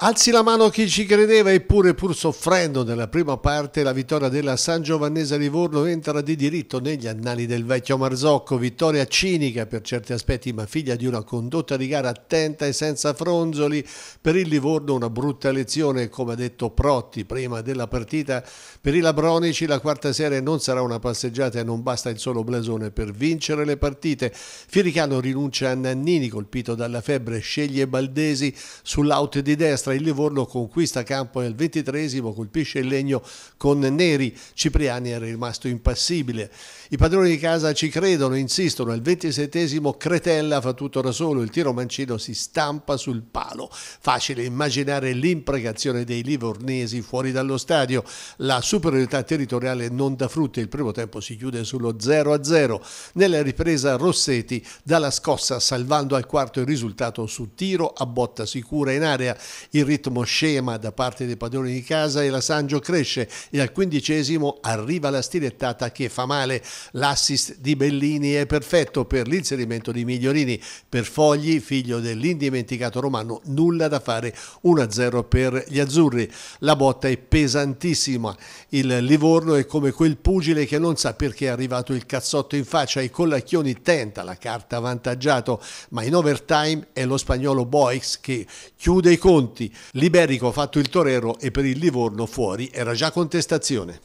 Alzi la mano chi ci credeva, eppure pur soffrendo nella prima parte, la vittoria della San Giovannese Livorno entra di diritto negli annali del vecchio Marzocco, vittoria cinica per certi aspetti, ma figlia di una condotta di gara attenta e senza fronzoli. Per il Livorno una brutta lezione, come ha detto Protti prima della partita. Per i Labronici la quarta serie non sarà una passeggiata e non basta il solo blasone per vincere le partite. Firicano rinuncia a Nannini, colpito dalla febbre, sceglie Baldesi sull'out di destra destra, il Livorno conquista campo nel ventitresimo, colpisce il legno con Neri, Cipriani era rimasto impassibile. I padroni di casa ci credono, insistono, il ventisettesimo Cretella fa tutto da solo, il tiro mancino si stampa sul palo. Facile immaginare l'imprecazione dei livornesi fuori dallo stadio, la superiorità territoriale non dà frutti, il primo tempo si chiude sullo 0-0. Nella ripresa Rossetti dalla scossa salvando al quarto il risultato su tiro a botta sicura in area. Il il ritmo scema da parte dei padroni di casa e la Sangio cresce e al quindicesimo arriva la stilettata che fa male. L'assist di Bellini è perfetto per l'inserimento di Migliorini. Per Fogli, figlio dell'indimenticato romano, nulla da fare. 1-0 per gli azzurri. La botta è pesantissima. Il Livorno è come quel pugile che non sa perché è arrivato il cazzotto in faccia. I Collacchioni tenta la carta avvantaggiato, ma in overtime è lo spagnolo Boix che chiude i conti Liberico ha fatto il torero e per il Livorno fuori era già contestazione.